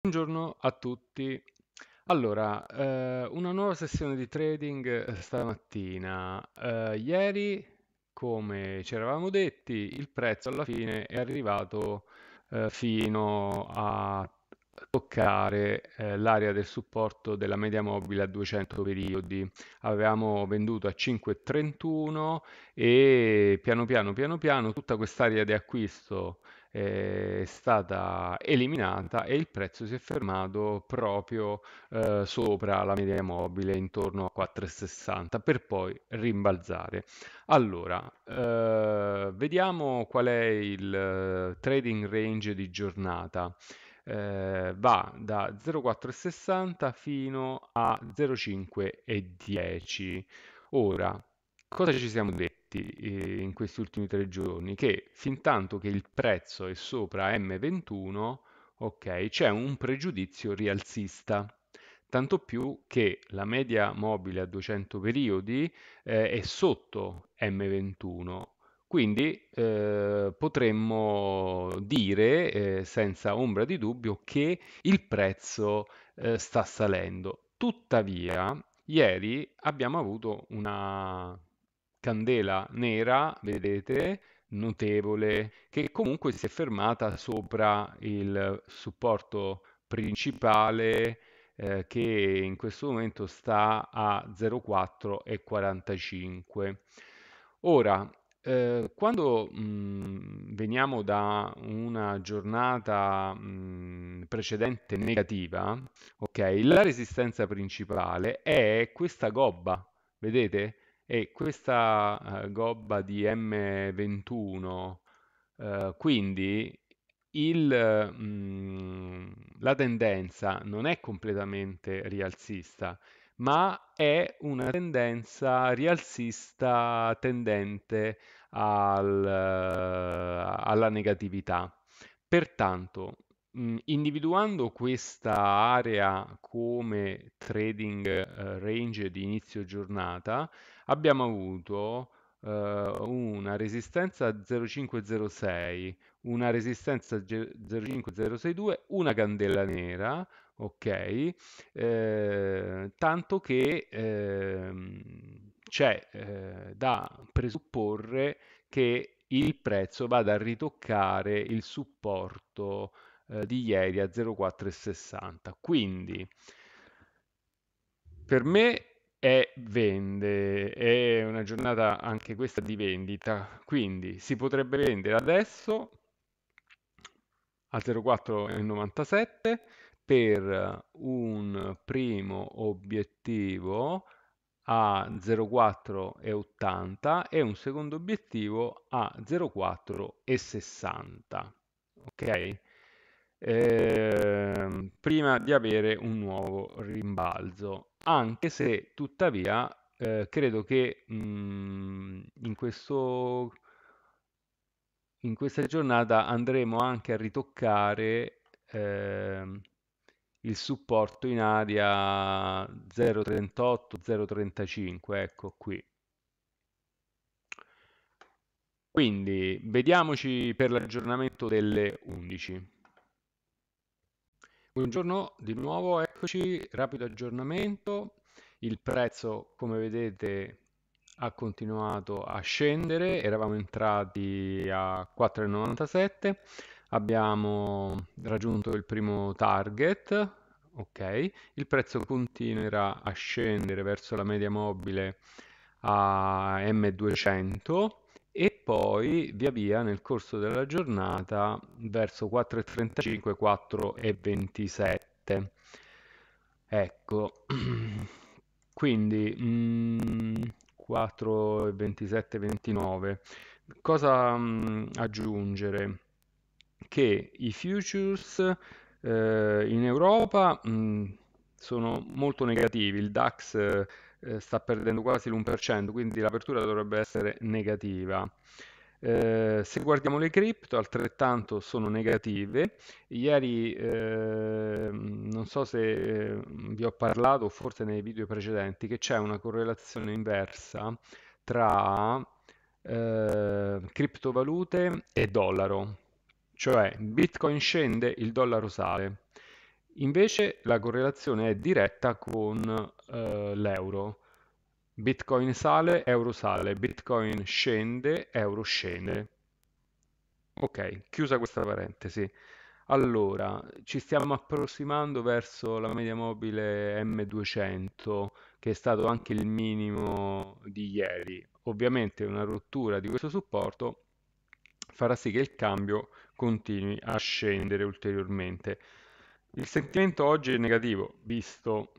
Buongiorno a tutti. Allora, eh, una nuova sessione di trading eh, stamattina. Eh, ieri, come ci eravamo detti, il prezzo alla fine è arrivato eh, fino a toccare eh, l'area del supporto della media mobile a 200 periodi. Avevamo venduto a 5,31 e piano piano piano piano tutta quest'area di acquisto è stata eliminata e il prezzo si è fermato proprio eh, sopra la media mobile intorno a 4,60 per poi rimbalzare. Allora, eh, vediamo qual è il eh, trading range di giornata. Eh, va da 0,460 fino a 0,510. Ora, cosa ci siamo detti? detti eh, in questi ultimi tre giorni che fin tanto che il prezzo è sopra M21, ok, c'è un pregiudizio rialzista. Tanto più che la media mobile a 200 periodi eh, è sotto M21, quindi eh, potremmo dire eh, senza ombra di dubbio che il prezzo eh, sta salendo. Tuttavia, ieri abbiamo avuto una candela nera, vedete, notevole, che comunque si è fermata sopra il supporto principale eh, che in questo momento sta a 0,4 e 45. Ora, eh, quando mh, mm, veniamo da una giornata mh, mm, precedente negativa, ok, la resistenza principale è questa gobba, vedete? E questa eh, gobba di M21, eh, quindi il, mh, mm, la tendenza non è completamente rialzista, ma è una tendenza rialzista tendente al, eh, alla negatività. Pertanto, Mm, individuando questa area come trading, eh, range di inizio giornata, abbiamo avuto, ehm, una resistenza 0506, una resistenza 05062, una candela nera, ok? ehm, tanto che, ehm, c'è, ehm, da presupporre che il prezzo vada a ritoccare il supporto eh, di ieri a 0,460. Quindi per me è vende, è una giornata anche questa di vendita, quindi si potrebbe vendere adesso a 0,497 per un primo obiettivo a 0,480 e un secondo obiettivo a 0,460. Ok? eh, prima di avere un nuovo rimbalzo, anche se tuttavia eh, credo che mh, mm, in, questo, in questa giornata andremo anche a ritoccare eh, il supporto in aria 038 035 ecco qui quindi vediamoci per l'aggiornamento delle 11 Buongiorno di nuovo, eccoci, rapido aggiornamento, il prezzo come vedete ha continuato a scendere, eravamo entrati a 4,97, abbiamo raggiunto il primo target, ok, il prezzo continuerà a scendere verso la media mobile a M200, poi via via nel corso della giornata verso 4.35, 4.27. Ecco, quindi mh, 4.27, 29. Cosa mh, mm, aggiungere? Che i futures eh, in Europa... Mh, mm, sono molto negativi, il DAX eh, eh sta perdendo quasi l'1%, quindi l'apertura dovrebbe essere negativa. Eh, se guardiamo le cripto, altrettanto sono negative. Ieri eh, non so se eh, vi ho parlato, o forse nei video precedenti, che c'è una correlazione inversa tra eh, criptovalute e dollaro. Cioè, Bitcoin scende, il dollaro sale. Invece la correlazione è diretta con eh, l'euro. Bitcoin sale, euro sale, Bitcoin scende, euro scende. Ok, chiusa questa parentesi. Allora, ci stiamo approssimando verso la media mobile M200, che è stato anche il minimo di ieri. Ovviamente una rottura di questo supporto farà sì che il cambio continui a scendere ulteriormente. Il sentimento oggi è negativo, visto,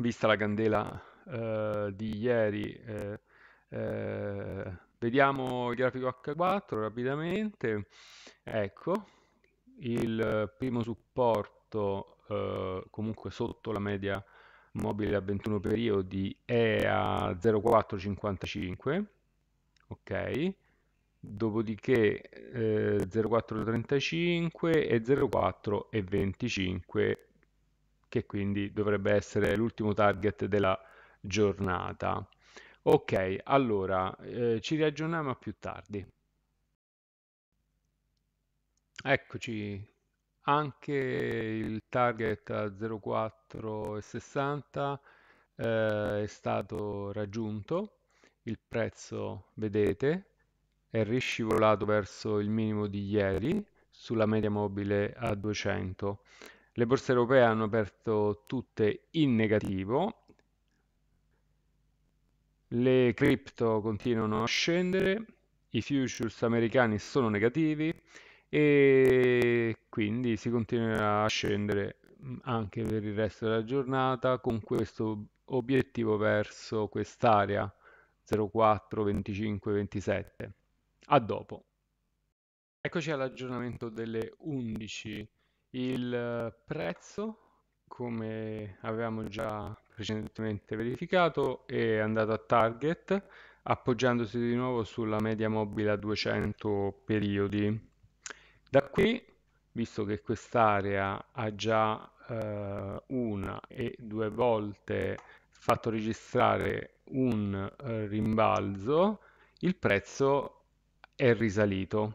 vista la candela eh, di ieri. Eh, eh, vediamo il grafico H4 rapidamente. Ecco, il primo supporto eh, comunque sotto la media mobile a 21 periodi è a 0,455. Ok dopodiché eh, 0435 e 0425 che quindi dovrebbe essere l'ultimo target della giornata. Ok, allora eh, ci riaggiorniamo più tardi. Eccoci anche il target a 04,60 eh, è stato raggiunto, il prezzo vedete è riscivolato verso il minimo di ieri sulla media mobile a 200. Le borse europee hanno aperto tutte in negativo, le cripto continuano a scendere, i futures americani sono negativi e quindi si continuerà a scendere mm, anche per il resto della giornata con questo obiettivo verso quest'area 04 25 27 a dopo. Eccoci all'aggiornamento delle 11. Il eh, prezzo, come avevamo già precedentemente verificato, è andato a target appoggiandosi di nuovo sulla media mobile a 200 periodi. Da qui, visto che quest'area ha già eh, una e due volte fatto registrare un eh, rimbalzo, il prezzo è risalito,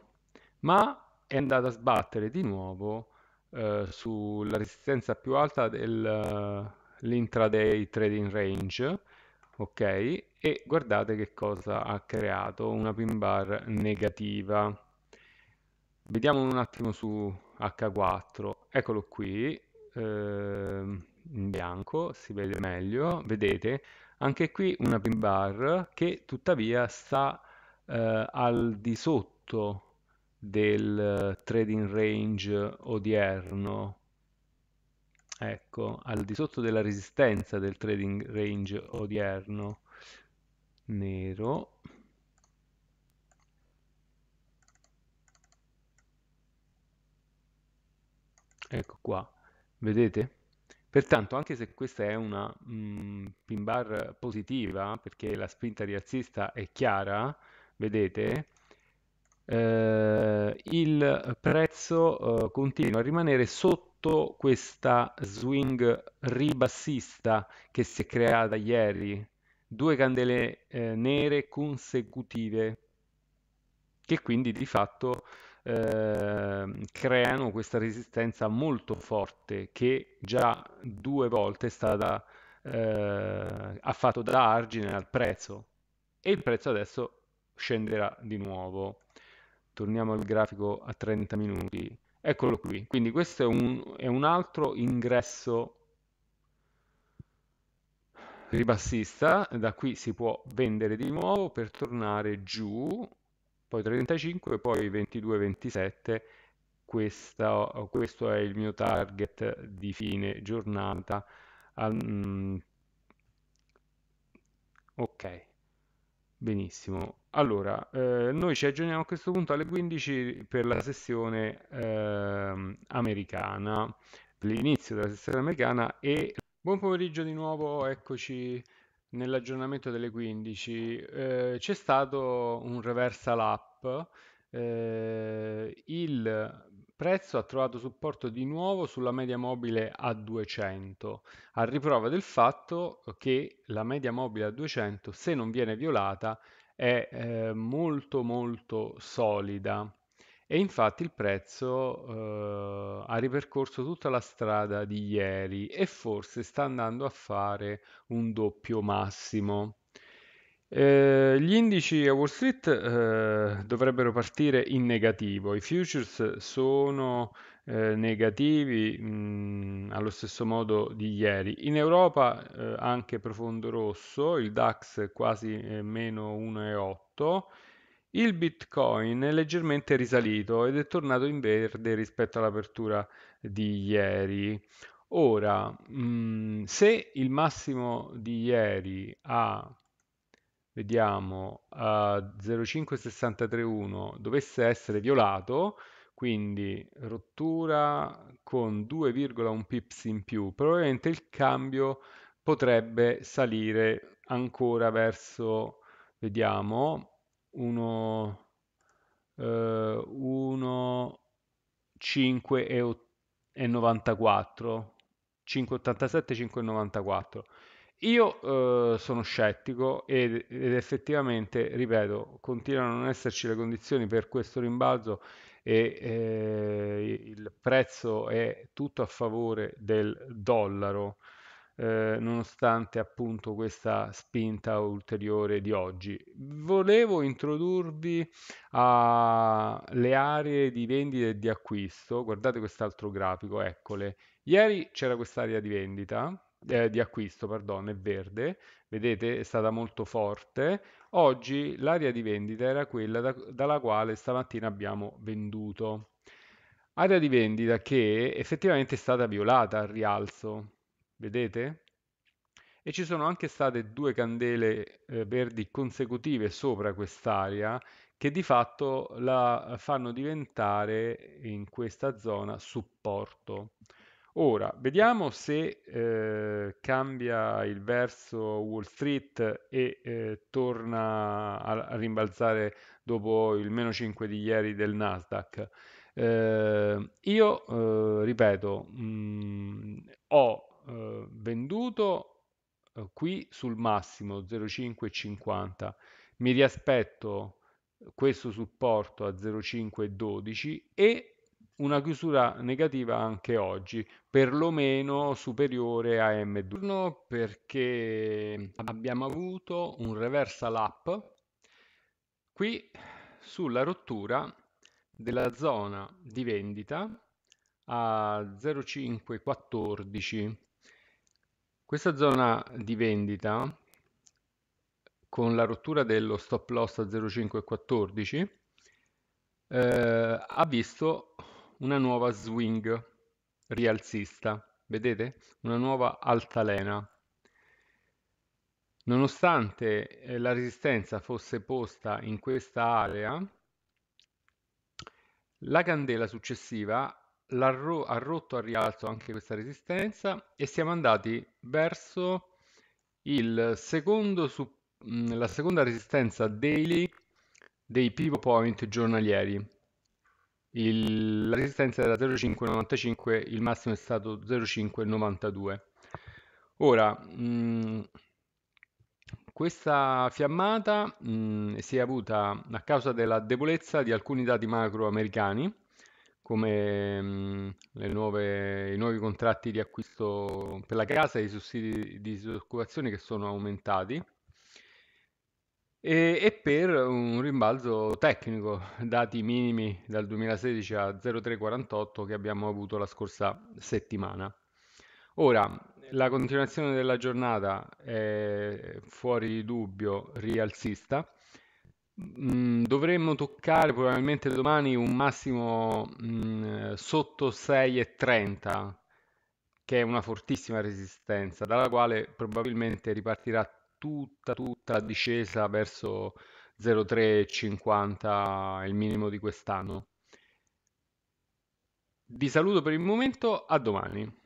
ma è andato a sbattere di nuovo eh, sulla resistenza più alta dell'intraday eh, trading range, ok? E guardate che cosa ha creato, una pin bar negativa. Vediamo un attimo su H4, eccolo qui, eh, in bianco, si vede meglio, vedete? Anche qui una pin bar che tuttavia sta eh, al di sotto del eh, trading range odierno ecco al di sotto della resistenza del trading range odierno nero ecco qua vedete pertanto anche se questa è una mh, mm, pin bar positiva perché la spinta rialzista è chiara vedete, eh, il prezzo eh, continua a rimanere sotto questa swing ribassista che si è creata ieri, due candele eh, nere consecutive che quindi di fatto ehm, creano questa resistenza molto forte che già due volte è stata eh, ha fatto da argine al prezzo e il prezzo adesso scenderà di nuovo. Torniamo al grafico a 30 minuti. Eccolo qui, quindi questo è un, è un altro ingresso ribassista, da qui si può vendere di nuovo per tornare giù, poi 35, poi 22, 27, Questa, questo è il mio target di fine giornata. Um, ok, Benissimo, allora eh, noi ci aggiorniamo a questo punto alle 15 per la sessione eh, americana, l'inizio della sessione americana e buon pomeriggio di nuovo, eccoci nell'aggiornamento delle 15. Eh, c'è stato un reversal up, eh, il prezzo ha trovato supporto di nuovo sulla media mobile a 200, a riprova del fatto che la media mobile a 200, se non viene violata, è eh, molto molto solida e infatti il prezzo eh, ha ripercorso tutta la strada di ieri e forse sta andando a fare un doppio massimo. Eh, gli indici a Wall Street eh, dovrebbero partire in negativo, i futures sono eh, negativi mh, mm, allo stesso modo di ieri. In Europa eh, anche profondo rosso, il DAX quasi eh, meno 1,8, il Bitcoin è leggermente risalito ed è tornato in verde rispetto all'apertura di ieri. Ora, mh, mm, se il massimo di ieri ha vediamo, uh, 05631 dovesse essere violato, quindi rottura con 2,1 pips in più, probabilmente il cambio potrebbe salire ancora verso, vediamo, 1, eh, 1 5 e 94, 5,87, 5,94. Io eh, sono scettico ed, ed, effettivamente, ripeto, continuano a non esserci le condizioni per questo rimbalzo e eh, il prezzo è tutto a favore del dollaro, eh, nonostante appunto questa spinta ulteriore di oggi. Volevo introdurvi alle aree di vendita e di acquisto, guardate quest'altro grafico, eccole. Ieri c'era quest'area di vendita eh, di acquisto perdono, è verde, vedete è stata molto forte. Oggi l'area di vendita era quella da, dalla quale stamattina abbiamo venduto. Area di vendita che effettivamente è stata violata al rialzo, vedete? E ci sono anche state due candele eh, verdi consecutive sopra quest'area che di fatto la eh, fanno diventare in questa zona supporto. Ora, vediamo se eh, cambia il verso Wall Street e eh, torna a, a, rimbalzare dopo il meno 5 di ieri del Nasdaq. Eh, io, eh, ripeto, mh, mm, ho eh, venduto eh, qui sul massimo 0,550. Mi riaspetto questo supporto a 0,512 e una chiusura negativa anche oggi, perlomeno superiore a M2, perché abbiamo avuto un reversal up qui sulla rottura della zona di vendita a 0,514. Questa zona di vendita con la rottura dello stop loss a 0,514 eh, ha visto una nuova swing rialzista, vedete? Una nuova altalena. Nonostante eh, la resistenza fosse posta in questa area, la candela successiva ha rotto a rialzo anche questa resistenza e siamo andati verso su, mm, la seconda resistenza daily dei pivot point giornalieri il, la resistenza era 0,595, il massimo è stato 0,592. Ora, mh, mm, questa fiammata mh, mm, si è avuta a causa della debolezza di alcuni dati macro americani, come mh, mm, nuove, i nuovi contratti di acquisto per la casa e i sussidi di disoccupazione che sono aumentati, e e per un rimbalzo tecnico, dati minimi dal 2016 a 0,348 che abbiamo avuto la scorsa settimana. Ora, la continuazione della giornata è fuori dubbio rialzista. Mm, dovremmo toccare probabilmente domani un massimo, mm, sotto 6,30 che è una fortissima resistenza, dalla quale probabilmente ripartirà tutta, tutta la discesa verso 0,350, il minimo di quest'anno. Vi saluto per il momento, a domani.